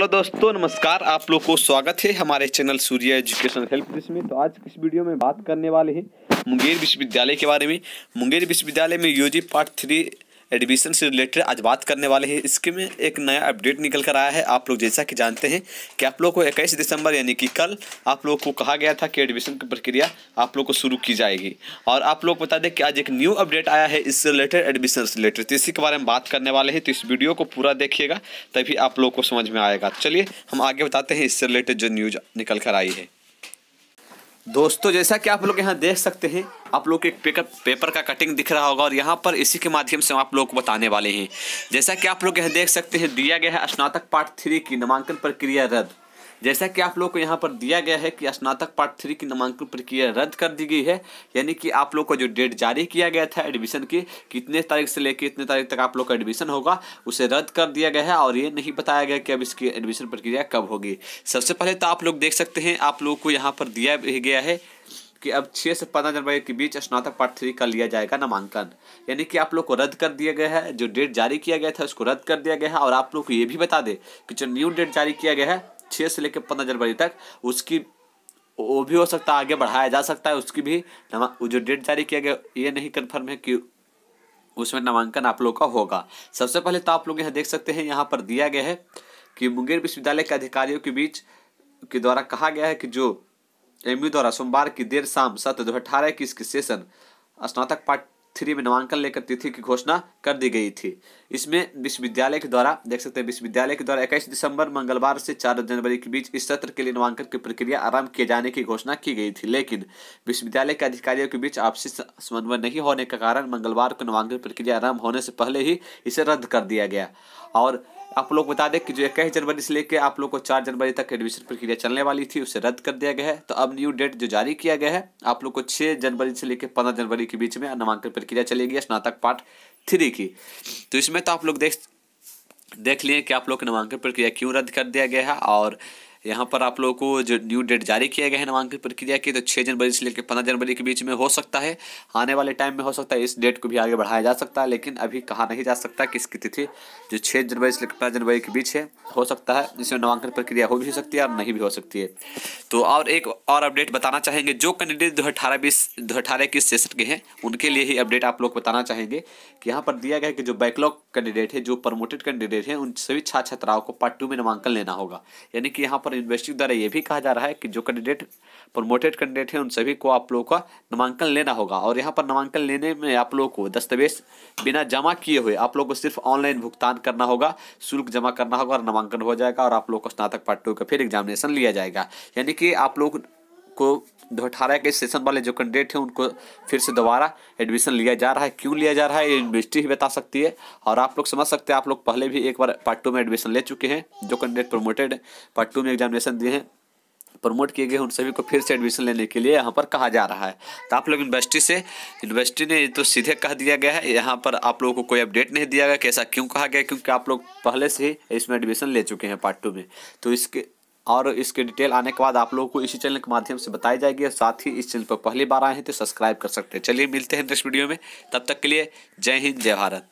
hello दोस्तों नमस्कार आप लोग को स्वागत है हमारे चैनल सूर्य एजुकेशन हेल्प में तो आज इस वीडियो में बात करने वाले हैं मुंगेर विश्वविद्यालय के बारे में मुंगेर विश्वविद्यालय में यूजी पार्ट थ्री एडमिशन से रिलेटेड आज बात करने वाले हैं इसके में एक नया अपडेट निकल कर आया है आप लोग जैसा कि जानते हैं कि आप लोग को इक्कीस दिसंबर यानी कि कल आप लोग को कहा गया था कि एडमिशन की प्रक्रिया आप लोग को शुरू की जाएगी और आप लोग बता दें कि आज एक न्यू अपडेट आया है इससे रिलेटेड एडमिशन से रिलेटेड तो इसी के बारे में बात करने वाले हैं तो इस वीडियो को पूरा देखिएगा तभी आप लोग को समझ में आएगा चलिए हम आगे बताते हैं इससे रिलेटेड जो न्यूज़ निकल कर आई है दोस्तों जैसा कि आप लोग यहाँ देख सकते हैं आप लोग के पेपर का कटिंग दिख रहा होगा और यहाँ पर इसी के माध्यम से हम आप लोग को बताने वाले हैं जैसा कि आप लोग यहाँ देख सकते हैं दिया गया है स्नातक पार्ट थ्री की नामांकन प्रक्रिया रद्द जैसा कि आप लोग को यहाँ पर दिया गया है कि स्नातक पार्ट थ्री की नामांकन प्रक्रिया रद्द कर दी गई है यानी कि आप लोग को जो डेट जारी किया गया था एडमिशन की कितने तारीख से लेकर इतने तारीख तक आप लोग का एडमिशन होगा उसे रद्द कर दिया गया है और ये नहीं बताया गया कि अब इसकी एडमिशन प्रक्रिया कब होगी सबसे पहले तो आप लोग देख सकते हैं आप लोग को यहाँ पर दिया गया है कि अब छः से पंद्रह जनवरी के बीच स्नातक पार्ट थ्री का लिया जाएगा नामांकन यानी कि आप लोग को रद्द कर दिया गया है जो डेट जारी किया गया था उसको रद्द कर दिया गया है और आप लोग को ये भी बता दें कि जो न्यू डेट जारी किया गया है छः से लेकर पंद्रह जनवरी तक उसकी वो भी हो सकता है आगे बढ़ाया जा सकता है उसकी भी जो डेट जारी किया गया ये नहीं कन्फर्म है कि उसमें नामांकन आप लोगों का होगा सबसे पहले तो आप लोग यहाँ देख सकते हैं यहाँ पर दिया गया है कि मुंगेर विश्वविद्यालय के अधिकारियों के बीच के द्वारा कहा गया है कि जो एमयू द्वारा सोमवार की देर शाम सत्र दो हज़ार अठारह की इसके सेशन स्नातक पाठ थ्री में नामांकन लेकर तिथि की घोषणा कर दी गई थी इसमें विश्वविद्यालय के द्वारा देख सकते हैं विश्वविद्यालय के द्वारा इक्कीस दिसंबर मंगलवार से चार जनवरी के बीच इस सत्र के लिए नामांकन की प्रक्रिया आरंभ किए जाने की घोषणा की गई थी लेकिन विश्वविद्यालय के अधिकारियों के बीच आपसी समन्वय नहीं होने के कारण मंगलवार को नामांकन प्रक्रिया आरम्भ होने से पहले ही इसे रद्द कर दिया गया और आप लोग बता दें कि जो इक्कीस जनवरी से लेकर आप लोग को चार जनवरी तक एडमिशन प्रक्रिया चलने वाली थी उसे रद्द कर दिया गया है तो अब न्यू डेट जो जारी किया गया है आप लोग को छः जनवरी से लेकर पंद्रह जनवरी के बीच में नामांकन प्रक्रिया प्रक्रिया चलेगी स्नातक पार्ट थ्री की तो इसमें तो आप लोग देख देख लिए कि आप लोग नामांकन प्रक्रिया क्यों रद्द कर दिया गया है और यहाँ पर आप लोगों को जो न्यू डेट जारी किया गया है नामांकन प्रक्रिया की तो छः जनवरी से लेकर पंद्रह जनवरी के बीच में हो सकता है आने वाले टाइम में हो सकता है इस डेट को भी आगे बढ़ाया जा सकता है लेकिन अभी कहा नहीं जा सकता कि इसकी तिथि जो छः जनवरी से लेकर पंद्रह जनवरी के बीच है हो सकता है जिसमें नामांकन प्रक्रिया हो भी सकती है और नहीं भी हो सकती है तो और एक और अपडेट बताना चाहेंगे जो कैंडिडेट दो अठारह बीस दो अठारह इक्कीस सेशन के हैं उनके लिए ही अपडेट आप लोग बताना चाहेंगे कि यहाँ पर दिया गया है कि जो बैकलॉग कैंडिडेट है जो प्रमोटेड कैंडिडेट हैं उन सभी छात्र छात्राओं को पार्ट टू में नामांकन लेना होगा यानी कि यहाँ पर पर यूनिवर्सिटी द्वारा ये भी कहा जा रहा है कि जो कैंडिडेट प्रमोटेड कैंडिडेट हैं उन सभी को आप लोगों का नामांकन लेना होगा और यहाँ पर नामांकन लेने में आप लोगों को दस्तावेज बिना जमा किए हुए आप लोगों को सिर्फ ऑनलाइन भुगतान करना होगा शुल्क जमा करना होगा और नामांकन हो जाएगा और आप लोग को स्नातक पार्ट टू का फिर एग्जामिनेशन लिया जाएगा यानी कि आप लोग को दो अठारह के सेशन वाले जो कैंडिडेट हैं उनको फिर से दोबारा एडमिशन लिया जा रहा है क्यों लिया जा रहा है ये यूनिवर्सिटी ही बता सकती है और आप लोग समझ सकते हैं आप लोग पहले भी एक बार पार्ट टू में एडमिशन ले चुके हैं जो कैंडिडेट प्रोमोटेड पार्ट टू में एग्जामिनेशन दिए हैं प्रमोट किए गए उन सभी को फिर से एडमिशन लेने के लिए यहाँ पर कहा जा रहा है तो आप लोग यूनिवर्सिटी से यूनिवर्सिटी ने तो सीधे कह दिया गया है यहाँ पर आप लोगों को कोई अपडेट नहीं दिया गया कैसा क्यों कहा गया क्योंकि आप लोग पहले से ही इसमें एडमिशन ले चुके हैं पार्ट टू में तो इसके और इसके डिटेल आने के बाद आप लोगों को इसी चैनल के माध्यम से बताई जाएगी और साथ ही इस चैनल पर पहली बार आए हैं तो सब्सक्राइब कर सकते हैं चलिए मिलते हैं नेक्स्ट वीडियो में तब तक के लिए जय हिंद जय भारत